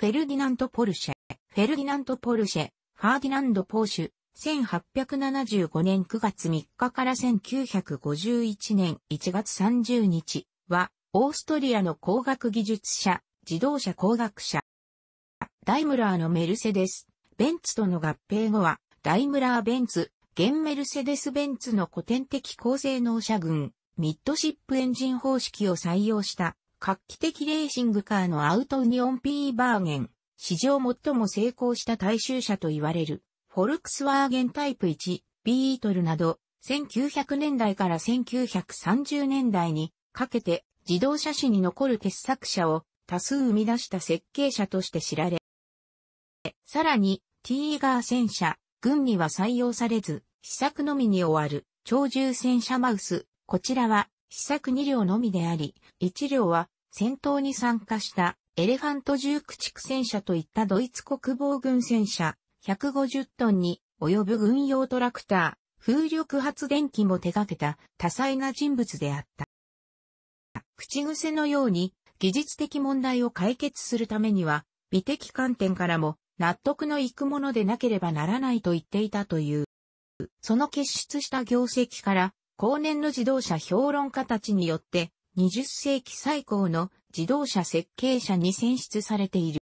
フェルディナント・ポルシェ、フェルディナント・ポルシェ、ファーディナンド・ポーシュ、1875年9月3日から1951年1月30日は、オーストリアの工学技術者、自動車工学者。ダイムラーのメルセデス、ベンツとの合併後は、ダイムラー・ベンツ、現メルセデス・ベンツの古典的高性能車群、ミッドシップエンジン方式を採用した画期的レーシングカーのアウトウニオンピーバーゲン、史上最も成功した大衆車と言われる、フォルクスワーゲンタイプ1、ビートルなど、1900年代から1930年代にかけて自動車史に残る傑作車を多数生み出した設計者として知られ、さらに、ティーガー戦車、軍には採用されず、試作のみに終わる、超重戦車マウス。こちらは、試作2両のみであり、1両は戦闘に参加したエレファント重駆逐戦車といったドイツ国防軍戦車150トンに及ぶ軍用トラクター、風力発電機も手掛けた多彩な人物であった。口癖のように技術的問題を解決するためには美的観点からも納得のいくものでなければならないと言っていたという。その結出した業績から後年の自動車評論家たちによって、20世紀最高の自動車設計者に選出されている。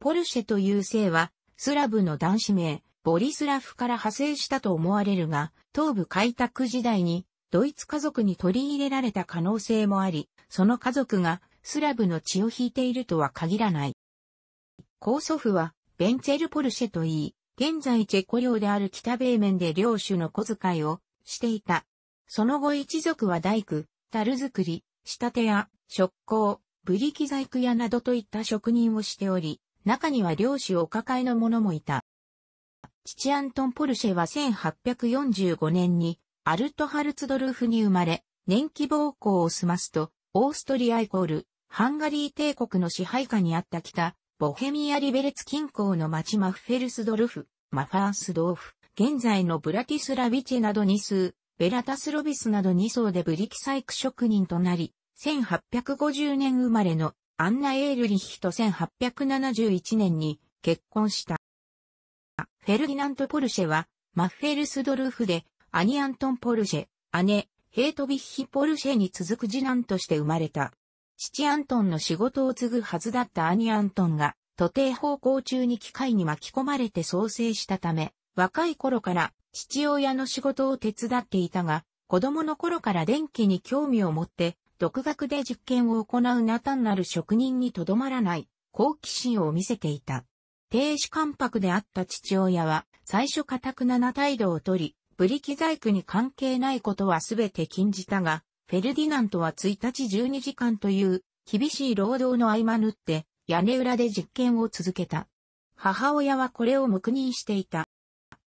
ポルシェという姓は、スラブの男子名、ボリスラフから派生したと思われるが、東部開拓時代にドイツ家族に取り入れられた可能性もあり、その家族がスラブの血を引いているとは限らない。高祖父はベンツェル・ポルシェといい、現在チェコ領である北米面で領主の小遣いをしていたその後一族は大工、樽作り、仕立て屋、食工、ブリキ細工屋などといった職人をしており、中には漁師お抱えの者もいた。父アントン・ポルシェは1845年にアルトハルツドルフに生まれ、年季暴行を済ますと、オーストリアイコール、ハンガリー帝国の支配下にあった北、ボヘミア・リベレツ近郊の町マフフェルスドルフ、マファースドーフ、現在のブラティスラビチェなどに数、ベラタスロビスなど2層でブリキ細工職人となり、1850年生まれのアンナ・エールリヒと1871年に結婚した。フェルディナント・ポルシェは、マッフェルスドルフで、アニ・アントン・ポルシェ、姉、ヘートビッヒ・ポルシェに続く次男として生まれた。父アントンの仕事を継ぐはずだったアニ・アントンが、徒弟方向中に機械に巻き込まれて創生したため、若い頃から父親の仕事を手伝っていたが、子供の頃から電気に興味を持って、独学で実験を行う名単なる職人にとどまらない好奇心を見せていた。停止関白であった父親は、最初堅くなな態度をとり、ブリキ細工に関係ないことはすべて禁じたが、フェルディナントは1日12時間という厳しい労働の合間縫って屋根裏で実験を続けた。母親はこれを黙認していた。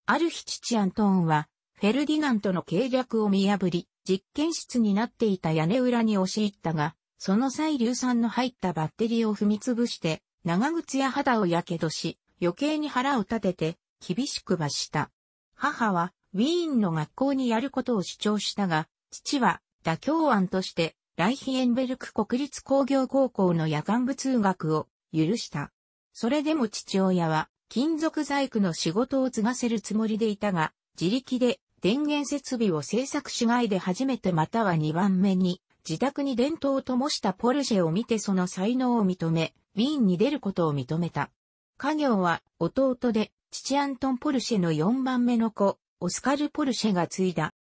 ある日父アントーンは、フェルディナントの計略を見破り、実験室になっていた屋根裏に押し入ったが、その際硫酸の入ったバッテリーを踏みつぶして、長靴や肌を火傷し、余計に腹を立てて、厳しく罰した。母は、ウィーンの学校にやることを主張したが、父は、妥協案として、ライヒエンベルク国立工業高校の夜間部通学を許した。それでも父親は、金属細工の仕事を継がせるつもりでいたが、自力で電源設備を製作しないで初めてまたは2番目に、自宅に電灯を灯したポルシェを見てその才能を認め、ウィーンに出ることを認めた。家業は弟で父アントン・ポルシェの4番目の子、オスカル・ポルシェが継いだ。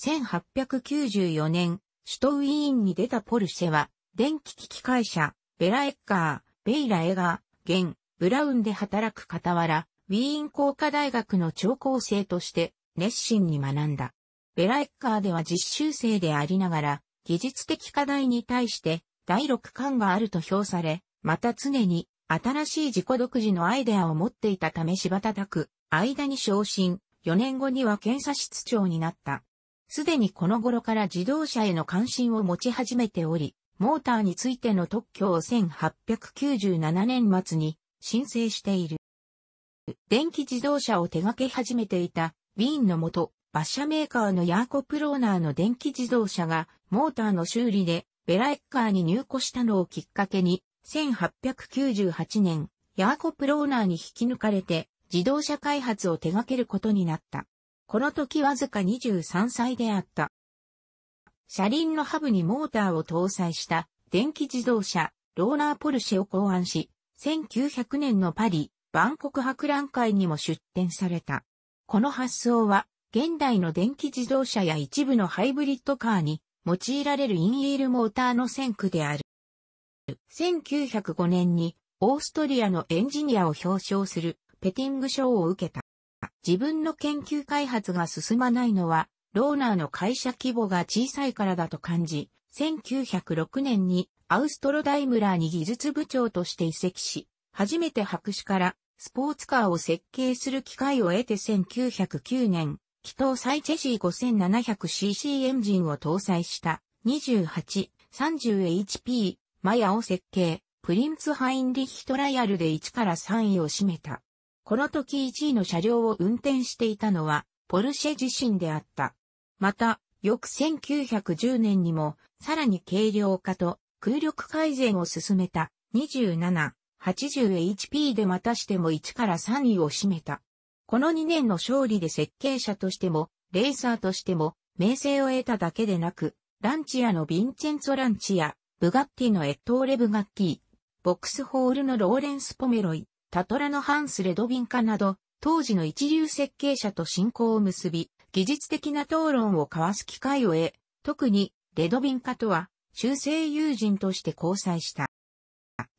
1894年、首都ウィーンに出たポルシェは、電気機器会社、ベラエッカー、ベイラエガー、現、ブラウンで働く傍ら、ウィーン工科大学の聴講生として熱心に学んだ。ベライッカーでは実習生でありながら、技術的課題に対して第六感があると評され、また常に新しい自己独自のアイデアを持っていたため柴田拓、間に昇進、4年後には検査室長になった。すでにこの頃から自動車への関心を持ち始めており、モーターについての特許を1897年末に申請している。電気自動車を手掛け始めていた、ウィーンの元、馬車メーカーのヤーコ・プローナーの電気自動車が、モーターの修理で、ベラエッカーに入庫したのをきっかけに、1898年、ヤーコ・プローナーに引き抜かれて、自動車開発を手掛けることになった。この時わずか23歳であった。車輪のハブにモーターを搭載した電気自動車、ローラーポルシェを考案し、1900年のパリ、万国博覧会にも出展された。この発想は、現代の電気自動車や一部のハイブリッドカーに用いられるインイールモーターの先駆である。1905年にオーストリアのエンジニアを表彰するペティング賞を受けた。自分の研究開発が進まないのは、ローナーの会社規模が小さいからだと感じ、1906年にアウストロダイムラーに技術部長として移籍し、初めて白紙からスポーツカーを設計する機会を得て1909年、気筒イチェシー 5700cc エンジンを搭載した 28-30HP マヤを設計、プリンツハインリヒトライアルで1から3位を占めた。この時1位の車両を運転していたのは、ポルシェ自身であった。また、翌1910年にも、さらに軽量化と空力改善を進めた。27、80HP でまたしても1から3位を占めた。この2年の勝利で設計者としても、レーサーとしても、名声を得ただけでなく、ランチアのヴィンチェンツォ・ランチア、ブガッティのエットーレ・ブガッキー、ボックスホールのローレンス・ポメロイ、タトラのハンス・レドビンカなど、当時の一流設計者と進行を結び、技術的な討論を交わす機会を得、特に、レドビンカとは、中世友人として交際した。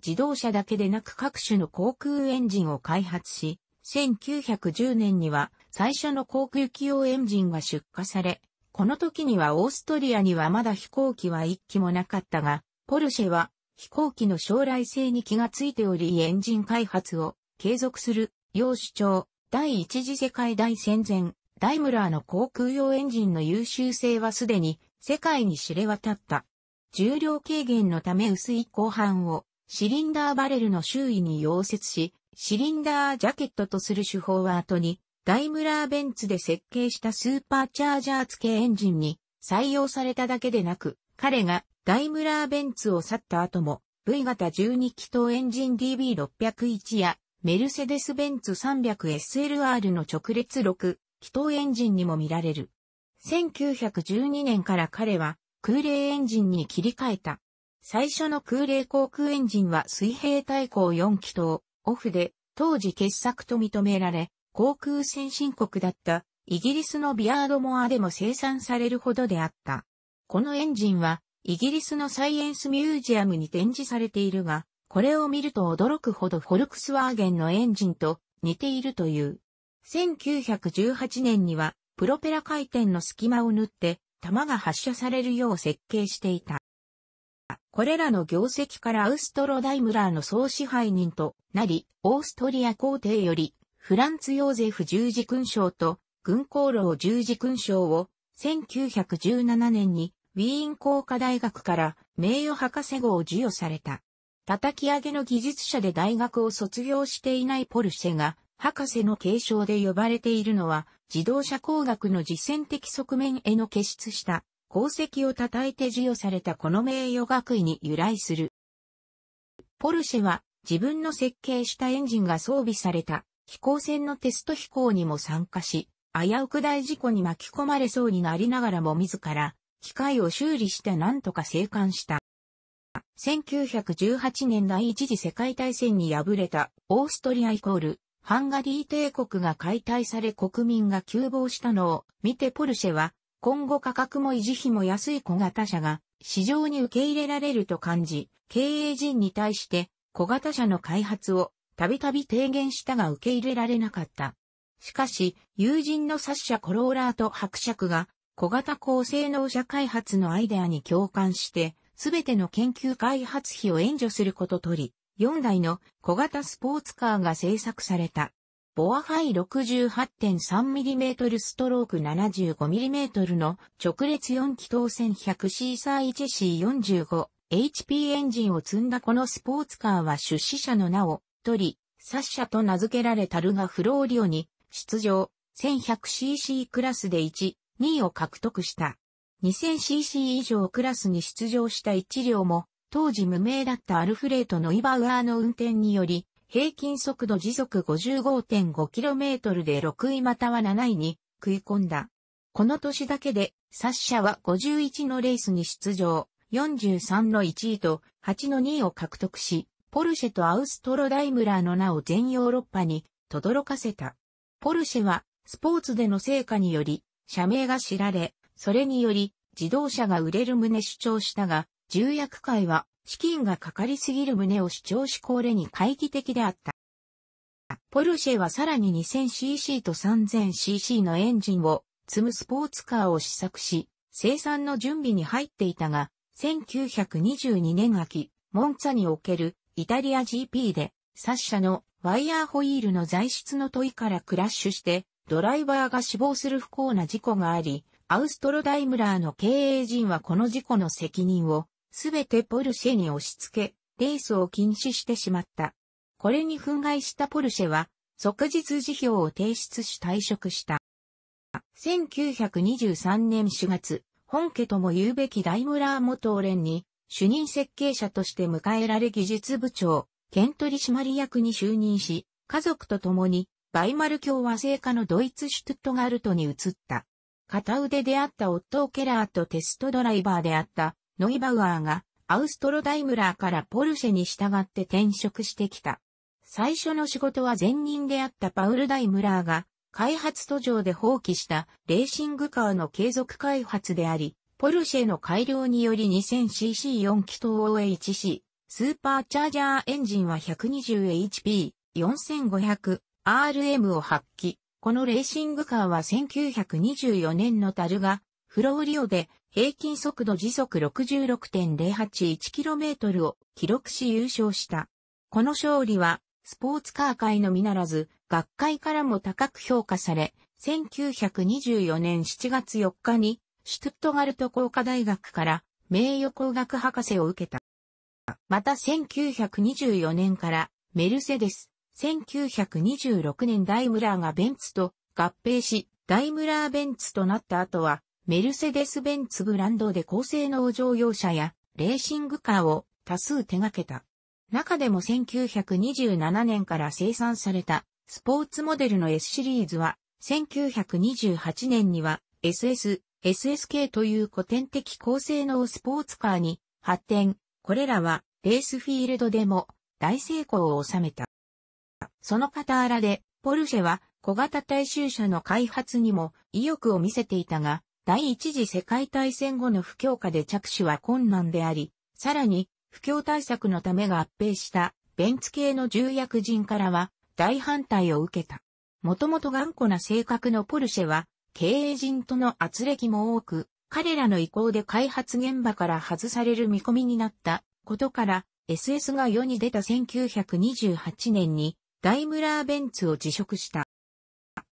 自動車だけでなく各種の航空エンジンを開発し、1910年には最初の航空機用エンジンが出荷され、この時にはオーストリアにはまだ飛行機は一機もなかったが、ポルシェは飛行機の将来性に気がついておりエンジン開発を継続する、要主張、第一次世界大戦前、ダイムラーの航空用エンジンの優秀性はすでに世界に知れ渡った。重量軽減のため薄い後半をシリンダーバレルの周囲に溶接し、シリンダージャケットとする手法は後に、ダイムラーベンツで設計したスーパーチャージャー付けエンジンに採用されただけでなく、彼がダイムラーベンツを去った後も、V 型12気筒エンジン DB601 や、メルセデスベンツ 300SLR の直列6気筒エンジンにも見られる。1912年から彼は空冷エンジンに切り替えた。最初の空冷航空エンジンは水平対向4気筒、オフで、当時傑作と認められ、航空先進国だったイギリスのビアードモアでも生産されるほどであった。このエンジンはイギリスのサイエンスミュージアムに展示されているが、これを見ると驚くほどフォルクスワーゲンのエンジンと似ているという。1918年にはプロペラ回転の隙間を縫って弾が発射されるよう設計していた。これらの業績からアウストロダイムラーの総支配人となり、オーストリア皇帝よりフランツ・ヨーゼフ十字勲章と軍功労十字勲章を1917年にウィーン工科大学から名誉博士号を授与された。叩き上げの技術者で大学を卒業していないポルシェが博士の継承で呼ばれているのは自動車工学の実践的側面への傑出した功績を称えて授与されたこの名誉学位に由来する。ポルシェは自分の設計したエンジンが装備された飛行船のテスト飛行にも参加し、危うく大事故に巻き込まれそうになりながらも自ら機械を修理して何とか生還した。1918年第一次世界大戦に敗れたオーストリアイコールハンガリー帝国が解体され国民が急暴したのを見てポルシェは、今後価格も維持費も安い小型車が市場に受け入れられると感じ、経営陣に対して小型車の開発をたびたび提言したが受け入れられなかった。しかし、友人のサッシャ・コローラーと伯爵が小型高性能車開発のアイデアに共感して、すべての研究開発費を援助することとり、4台の小型スポーツカーが製作された。ボアハイ 68.3mm ストローク 75mm の直列4気筒 1100C サー 1C45HP エンジンを積んだこのスポーツカーは出資者の名を取り、サッシャと名付けられたルガフローリオに出場 1100cc クラスで1、2位を獲得した。2000cc 以上クラスに出場した1両も当時無名だったアルフレートのイバウアーの運転により、平均速度時速 55.5km で6位または7位に食い込んだ。この年だけで、サッシャは51のレースに出場、43の1位と8の2位を獲得し、ポルシェとアウストロダイムラーの名を全ヨーロッパに轟かせた。ポルシェは、スポーツでの成果により、社名が知られ、それにより、自動車が売れる旨主張したが、重役会は資金がかかりすぎる旨を主張しこれに懐疑的であった。ポルシェはさらに 2000cc と 3000cc のエンジンを積むスポーツカーを試作し、生産の準備に入っていたが、1922年秋、モンツァにおけるイタリア GP で、サッシャのワイヤーホイールの材質の問いからクラッシュして、ドライバーが死亡する不幸な事故があり、アウストロダイムラーの経営陣はこの事故の責任をすべてポルシェに押し付け、レースを禁止してしまった。これに憤慨したポルシェは、即日辞表を提出し退職した。1923年4月、本家とも言うべきダイムラー元オレンに、主任設計者として迎えられ技術部長、県取締役に就任し、家族と共に、バイマル共和制下のドイツシュトゥットガルトに移った。片腕であったオットー・ケラーとテストドライバーであったノイバウアーがアウストロダイムラーからポルシェに従って転職してきた。最初の仕事は前任であったパウル・ダイムラーが開発途上で放棄したレーシングカーの継続開発であり、ポルシェの改良により 2000cc4 気筒 OH-C、スーパーチャージャーエンジンは 120HP、4500RM を発揮。このレーシングカーは1924年のタルガフローリオで平均速度時速 66.081km を記録し優勝した。この勝利はスポーツカー界のみならず学会からも高く評価され、1924年7月4日にシュトゥットガルト工科大学から名誉工学博士を受けた。また1924年からメルセデス、1926年ダイムラーがベンツと合併し、ダイムラーベンツとなった後は、メルセデス・ベンツブランドで高性能乗用車やレーシングカーを多数手掛けた。中でも1927年から生産されたスポーツモデルの S シリーズは1928年には SS、SSK という古典的高性能スポーツカーに発展。これらはレースフィールドでも大成功を収めた。その傍らでポルシェは小型大衆車の開発にも意欲を見せていたが、第一次世界大戦後の不況下で着手は困難であり、さらに、不況対策のため合併したベンツ系の重役人からは大反対を受けた。もともと頑固な性格のポルシェは経営人との圧力も多く、彼らの意向で開発現場から外される見込みになったことから SS が世に出た1928年にダイムラーベンツを辞職した。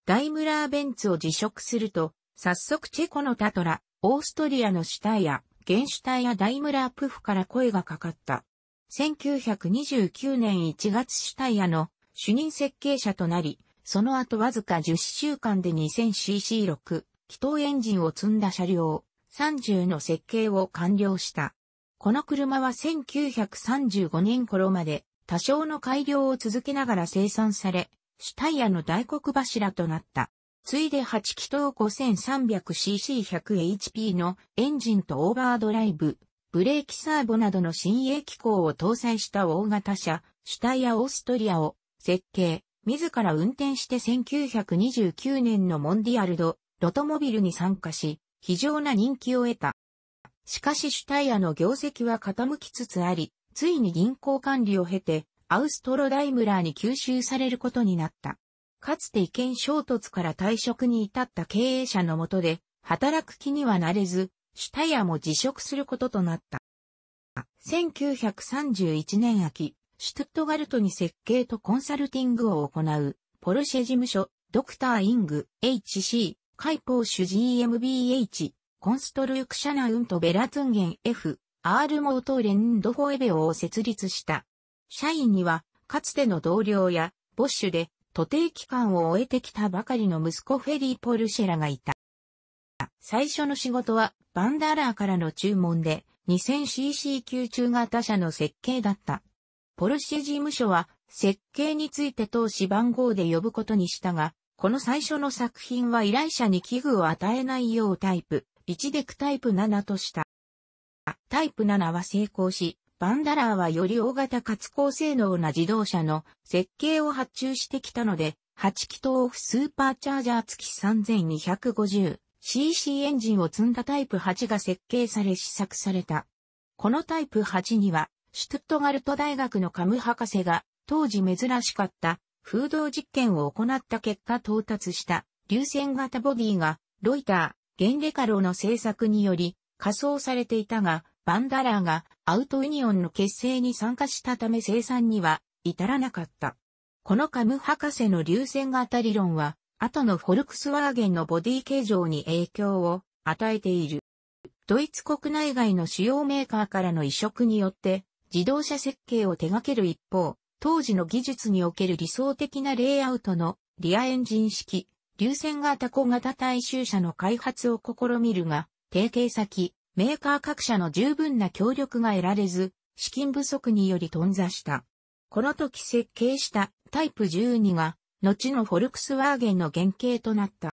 ダイムラーベンツを辞職すると早速チェコのタトラ、オーストリアのシュタイア、ゲンシュタイア・ダイムラープフから声がかかった。1929年1月シュタイアの主任設計者となり、その後わずか10週間で 2000cc6、気筒エンジンを積んだ車両、30の設計を完了した。この車は1935年頃まで多少の改良を続けながら生産され、シュタイアの大黒柱となった。ついで8気筒 5300cc100HP のエンジンとオーバードライブ、ブレーキサーボなどの新鋭機構を搭載した大型車、シュタイア・オーストリアを設計、自ら運転して1929年のモンディアルド、ロトモビルに参加し、非常な人気を得た。しかしシュタイアの業績は傾きつつあり、ついに銀行管理を経て、アウストロダイムラーに吸収されることになった。かつて意見衝突から退職に至った経営者のもとで、働く気にはなれず、シタイヤも辞職することとなった。1931年秋、シュトゥットガルトに設計とコンサルティングを行う、ポルシェ事務所、ドクター・イング、HC、カイポーシュ GMBH、コンストルクシャナウンとベラツンゲン F、R モートレンドフォエベオを設立した。社員には、かつての同僚や、ボッシュで、徒弟期間を終えてきたばかりの息子フェリー・ポルシェラがいた。最初の仕事はバンダーラーからの注文で 2000cc 級中型車の設計だった。ポルシェ事務所は設計について投資番号で呼ぶことにしたが、この最初の作品は依頼者に器具を与えないようタイプ1デクタイプ7とした。タイプ7は成功し、バンダラーはより大型かつ高性能な自動車の設計を発注してきたので、8気筒オフスーパーチャージャー付き 3250cc エンジンを積んだタイプ8が設計され試作された。このタイプ8には、シュトゥットガルト大学のカム博士が当時珍しかった風洞実験を行った結果到達した流線型ボディがロイター、ゲンレカロの製作により仮装されていたが、バンダラーがアウトユニオンの結成に参加したため生産には至らなかった。このカム博士の流線型理論は、後のフォルクスワーゲンのボディ形状に影響を与えている。ドイツ国内外の主要メーカーからの移植によって自動車設計を手掛ける一方、当時の技術における理想的なレイアウトのリアエンジン式、流線型小型大衆車の開発を試みるが、提携先、メーカー各社の十分な協力が得られず、資金不足により頓挫した。この時設計したタイプ12が、後のフォルクスワーゲンの原型となった。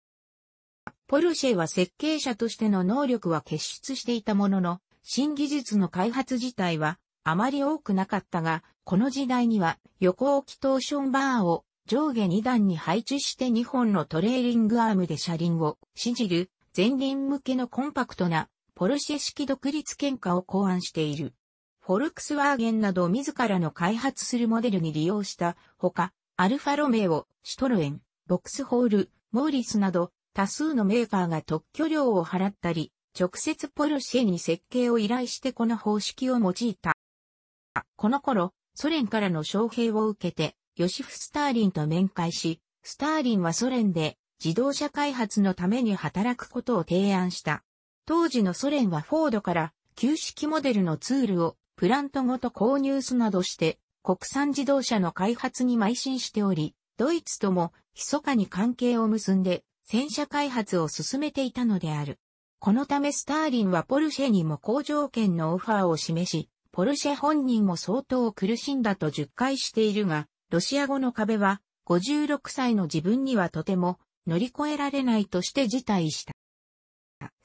ポルシェは設計者としての能力は結出していたものの、新技術の開発自体はあまり多くなかったが、この時代には横置きトーションバーを上下2段に配置して2本のトレーリングアームで車輪をシジる前輪向けのコンパクトなポルシェ式独立喧嘩を考案している。フォルクスワーゲンなど自らの開発するモデルに利用したほか、アルファロメオ、シュトロエン、ボックスホール、モーリスなど多数のメーカーが特許料を払ったり、直接ポルシェに設計を依頼してこの方式を用いた。この頃、ソ連からの招聘を受けて、ヨシフ・スターリンと面会し、スターリンはソ連で自動車開発のために働くことを提案した。当時のソ連はフォードから旧式モデルのツールをプラントごと購入すなどして国産自動車の開発に邁進しており、ドイツとも密かに関係を結んで戦車開発を進めていたのである。このためスターリンはポルシェにも好条件のオファーを示し、ポルシェ本人も相当苦しんだと述回しているが、ロシア語の壁は56歳の自分にはとても乗り越えられないとして辞退した。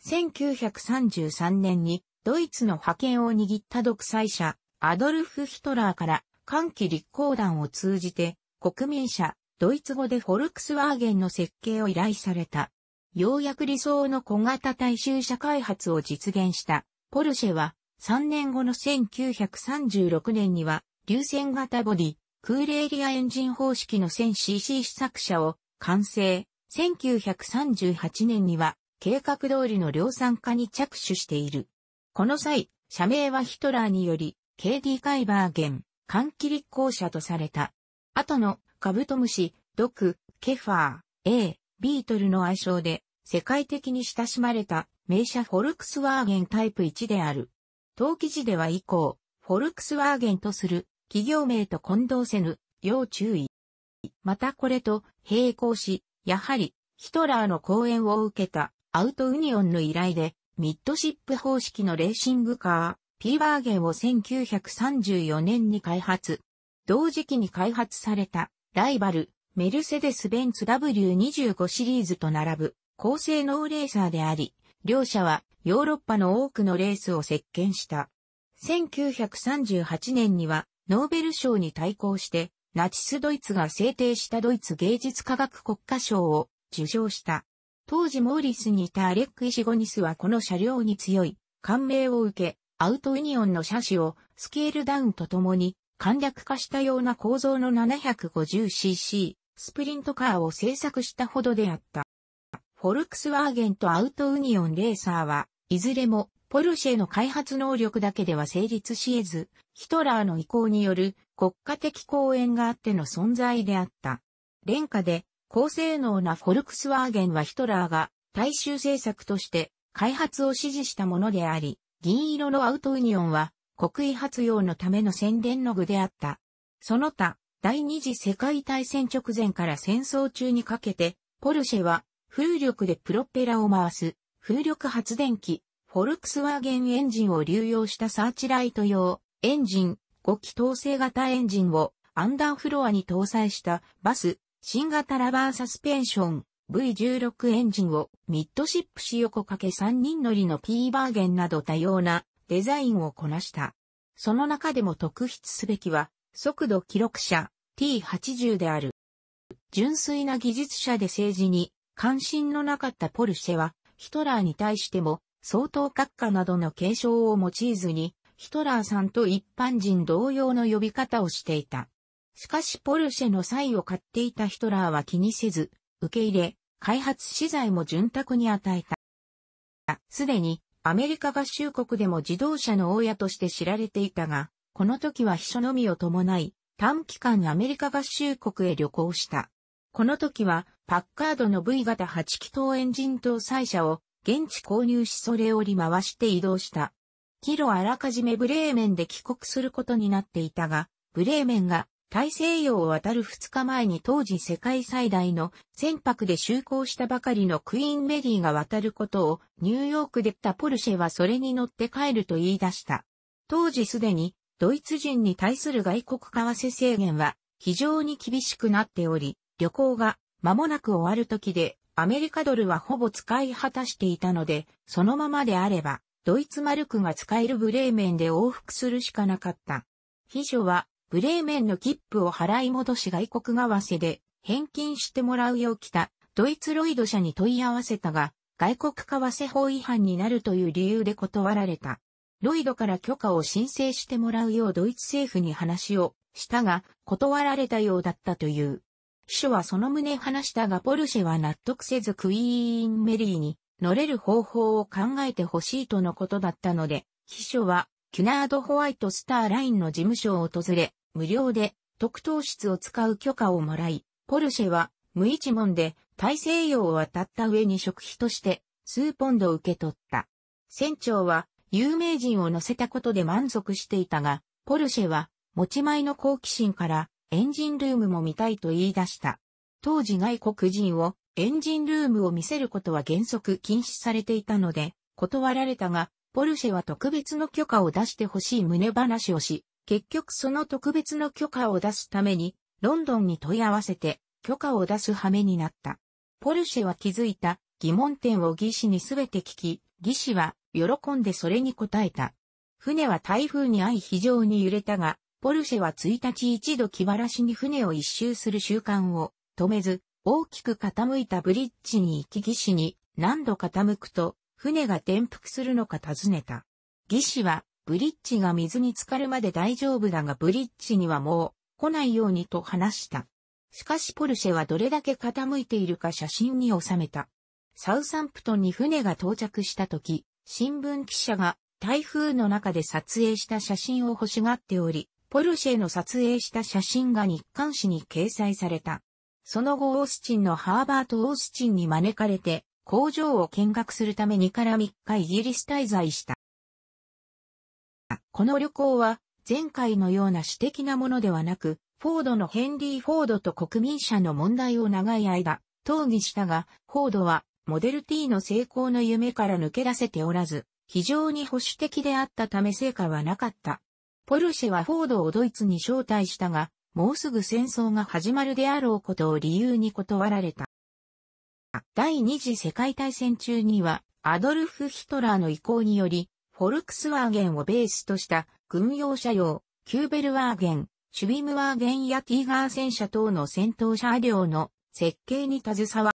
1933年にドイツの覇権を握った独裁者、アドルフ・ヒトラーから歓喜立候団を通じて国民者ドイツ語でフォルクスワーゲンの設計を依頼された。ようやく理想の小型大衆車開発を実現したポルシェは3年後の1936年には流線型ボディ、クーレーリアエンジン方式の 1000cc 試作車を完成。1938年には計画通りの量産化に着手している。この際、社名はヒトラーにより、KD カイバーゲン、換気立候者とされた。後のカブトムシ、ドク、ケファー、A、ビートルの愛称で、世界的に親しまれた名車フォルクスワーゲンタイプ1である。当記事では以降、フォルクスワーゲンとする企業名と混同せぬ、要注意。またこれと並行し、やはりヒトラーの講演を受けたアウトユニオンの依頼で、ミッドシップ方式のレーシングカー、ピーバーゲンを1934年に開発。同時期に開発された、ライバル、メルセデス・ベンツ W25 シリーズと並ぶ、高性能レーサーであり、両社はヨーロッパの多くのレースを席巻した。1938年にはノーベル賞に対抗してナチスドイツが制定したドイツ芸術科学国家賞を受賞した。当時モーリスにいたアレック・イシゴニスはこの車両に強い感銘を受け、アウトユニオンの車種をスケールダウンとともに簡略化したような構造の 750cc スプリントカーを製作したほどであった。フォルクスワーゲンとアウトユニオンレーサーはいずれもポルシェの開発能力だけでは成立し得ず、ヒトラーの意向による国家的公演があっての存在であった。廉価で高性能なフォルクスワーゲンはヒトラーが大衆政策として開発を支持したものであり、銀色のアウトユニオンは国威発揚のための宣伝の具であった。その他、第二次世界大戦直前から戦争中にかけて、ポルシェは風力でプロペラを回す風力発電機、フォルクスワーゲンエンジンを流用したサーチライト用エンジン、5気統制型エンジンをアンダーフロアに搭載したバス、新型ラバーサスペンション V16 エンジンをミッドシップ仕横掛け3人乗りの P バーゲンなど多様なデザインをこなした。その中でも特筆すべきは速度記録車 T80 である。純粋な技術者で政治に関心のなかったポルシェはヒトラーに対しても相当閣下などの継承を用いずにヒトラーさんと一般人同様の呼び方をしていた。しかしポルシェのサイを買っていたヒトラーは気にせず、受け入れ、開発資材も潤沢に与えた。すでに、アメリカ合衆国でも自動車の大家として知られていたが、この時は秘書のみを伴い、短期間アメリカ合衆国へ旅行した。この時は、パッカードの V 型8気筒エンジン搭載車を現地購入しそれを利回して移動した。キロあらかじめブレーメンで帰国することになっていたが、ブレーメンが大西洋を渡る2日前に当時世界最大の船舶で就航したばかりのクイーンメリーが渡ることをニューヨークでったポルシェはそれに乗って帰ると言い出した。当時すでにドイツ人に対する外国為替制限は非常に厳しくなっており、旅行が間もなく終わる時でアメリカドルはほぼ使い果たしていたので、そのままであればドイツマルクが使えるブレーメンで往復するしかなかった。秘書はブレーメンの切符を払い戻し外国為替で返金してもらうよう来たドイツロイド社に問い合わせたが、外国為替法違反になるという理由で断られた。ロイドから許可を申請してもらうようドイツ政府に話をしたが、断られたようだったという。秘書はその旨話したがポルシェは納得せずクイーンメリーに乗れる方法を考えてほしいとのことだったので、秘書はキュナード・ホワイト・スター・ラインの事務所を訪れ、無料で特等室を使う許可をもらい、ポルシェは無一文で大西洋を渡った上に食費として数ポンド受け取った。船長は有名人を乗せたことで満足していたが、ポルシェは持ち前の好奇心からエンジンルームも見たいと言い出した。当時外国人をエンジンルームを見せることは原則禁止されていたので、断られたが、ポルシェは特別の許可を出してほしい胸話をし、結局その特別の許可を出すために、ロンドンに問い合わせて、許可を出す羽目になった。ポルシェは気づいた疑問点を技師にすべて聞き、技師は喜んでそれに答えた。船は台風に遭い非常に揺れたが、ポルシェは1日一度気晴らしに船を一周する習慣を止めず、大きく傾いたブリッジに行き技師に何度傾くと船が転覆するのか尋ねた。義師はブリッジが水に浸かるまで大丈夫だがブリッジにはもう来ないようにと話した。しかしポルシェはどれだけ傾いているか写真に収めた。サウサンプトンに船が到着した時、新聞記者が台風の中で撮影した写真を欲しがっており、ポルシェの撮影した写真が日刊誌に掲載された。その後オースチンのハーバート・オースチンに招かれて、工場を見学するためにから3日イギリス滞在した。この旅行は、前回のような私的なものではなく、フォードのヘンリー・フォードと国民者の問題を長い間、討議したが、フォードは、モデル T の成功の夢から抜け出せておらず、非常に保守的であったため成果はなかった。ポルシェはフォードをドイツに招待したが、もうすぐ戦争が始まるであろうことを理由に断られた。第二次世界大戦中には、アドルフ・ヒトラーの意向により、フォルクスワーゲンをベースとした軍用車用、キューベルワーゲン、シュビムワーゲンやティーガー戦車等の戦闘車両の設計に携わ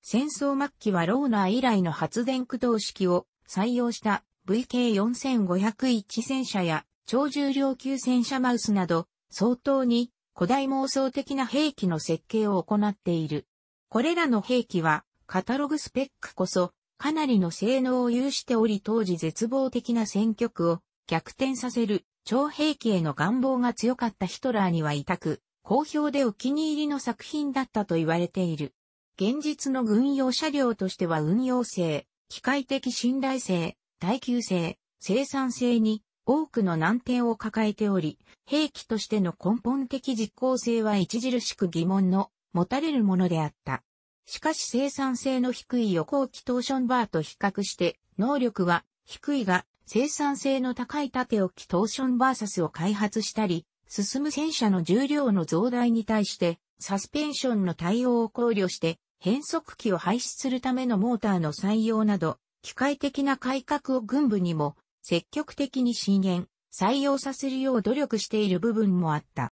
戦争末期はローナー以来の発電駆動式を採用した VK4501 戦車や超重量級戦車マウスなど相当に古代妄想的な兵器の設計を行っている。これらの兵器はカタログスペックこそかなりの性能を有しており当時絶望的な選挙区を逆転させる超兵器への願望が強かったヒトラーには痛く、好評でお気に入りの作品だったと言われている。現実の軍用車両としては運用性、機械的信頼性、耐久性、生産性に多くの難点を抱えており、兵器としての根本的実効性は著しく疑問の持たれるものであった。しかし生産性の低い横置きトーションバーと比較して、能力は低いが生産性の高い縦置きトーションバーサスを開発したり、進む戦車の重量の増大に対して、サスペンションの対応を考慮して、変速機を廃止するためのモーターの採用など、機械的な改革を軍部にも積極的に進言、採用させるよう努力している部分もあった。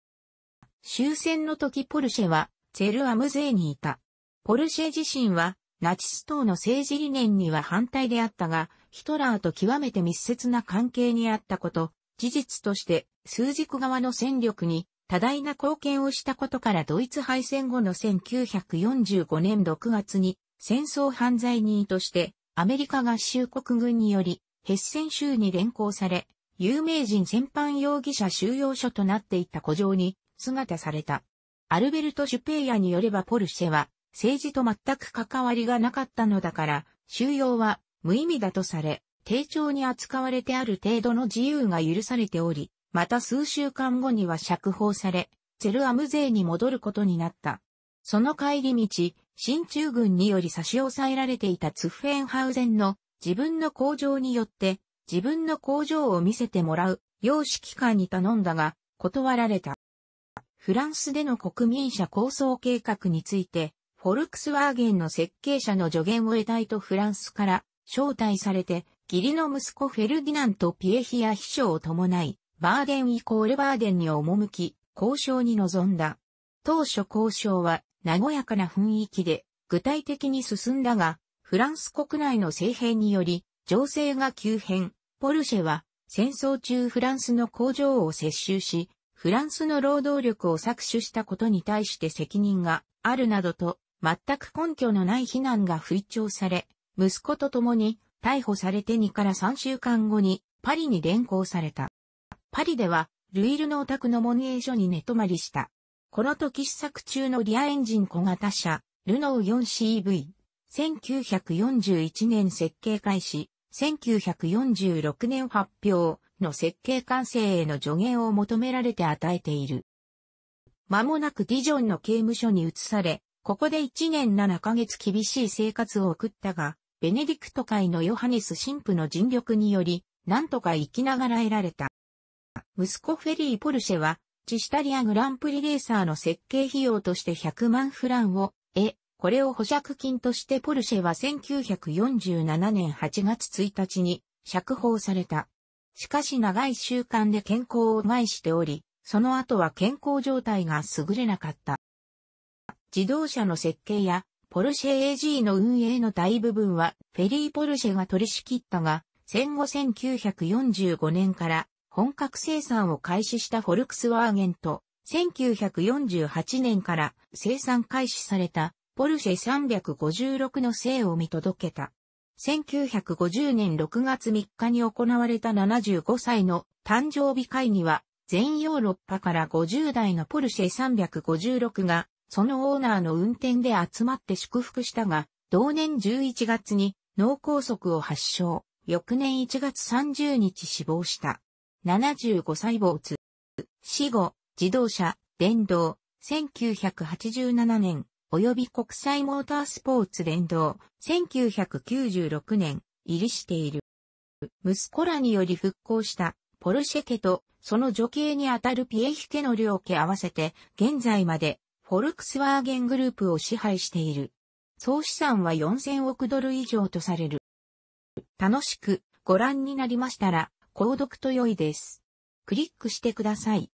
終戦の時ポルシェは、ツェルアムゼーにいたポルシェ自身は、ナチス党の政治理念には反対であったが、ヒトラーと極めて密接な関係にあったこと、事実として数軸側の戦力に多大な貢献をしたことからドイツ敗戦後の1945年6月に戦争犯罪人としてアメリカ合衆国軍によりヘッセン州に連行され、有名人全般容疑者収容所となっていた古城に姿された。アルベルト・シュペイヤによればポルシェは政治と全く関わりがなかったのだから、収容は無意味だとされ、丁重に扱われてある程度の自由が許されており、また数週間後には釈放され、ゼルアム勢に戻ることになった。その帰り道、進駐軍により差し押さえられていたツッフェンハウゼンの自分の工場によって自分の工場を見せてもらうよう機関官に頼んだが断られた。フランスでの国民者構想計画についてフォルクスワーゲンの設計者の助言を得たいとフランスから招待されて、義理の息子フェルディナント・ピエヒア秘書を伴い、バーデンイコールバーデンに赴き、交渉に臨んだ。当初交渉は、和やかな雰囲気で、具体的に進んだが、フランス国内の政変により、情勢が急変。ポルシェは、戦争中フランスの工場を接収し、フランスの労働力を搾取したことに対して責任があるなどと全く根拠のない非難が吹聴され、息子と共に逮捕されて2から3週間後にパリに連行された。パリでは、ルイルのお宅のモニエー所に寝泊まりした。この時試作中のリアエンジン小型車、ルノー 4CV。1941年設計開始、1946年発表の設計完成への助言を求められて与えている。間もなくディジョンの刑務所に移され、ここで1年7ヶ月厳しい生活を送ったが、ベネディクト会のヨハネス神父の尽力により、なんとか生きながら得られた。息子フェリー・ポルシェは、チシタリアグランプリレーサーの設計費用として100万フランを、え、これを保釈金としてポルシェは1947年8月1日に釈放された。しかし長い習慣で健康を害しており、その後は健康状態が優れなかった。自動車の設計や、ポルシェ AG の運営の大部分は、フェリー・ポルシェが取り仕切ったが、戦後1945年から本格生産を開始したフォルクスワーゲンと、1948年から生産開始されたポルシェ356の生を見届けた。1950年6月3日に行われた75歳の誕生日会には、全ヨーロッパから50代のポルシェ356がそのオーナーの運転で集まって祝福したが、同年11月に脳梗塞を発症、翌年1月30日死亡した。75歳没。死後、自動車、電動、1987年、及び国際モータースポーツ連動、1996年、入りしている。息子らにより復興したポルシェ家とその女系にあたるピエヒ家の両家合わせて現在までフォルクスワーゲングループを支配している。総資産は4000億ドル以上とされる。楽しくご覧になりましたら、購読と良いです。クリックしてください。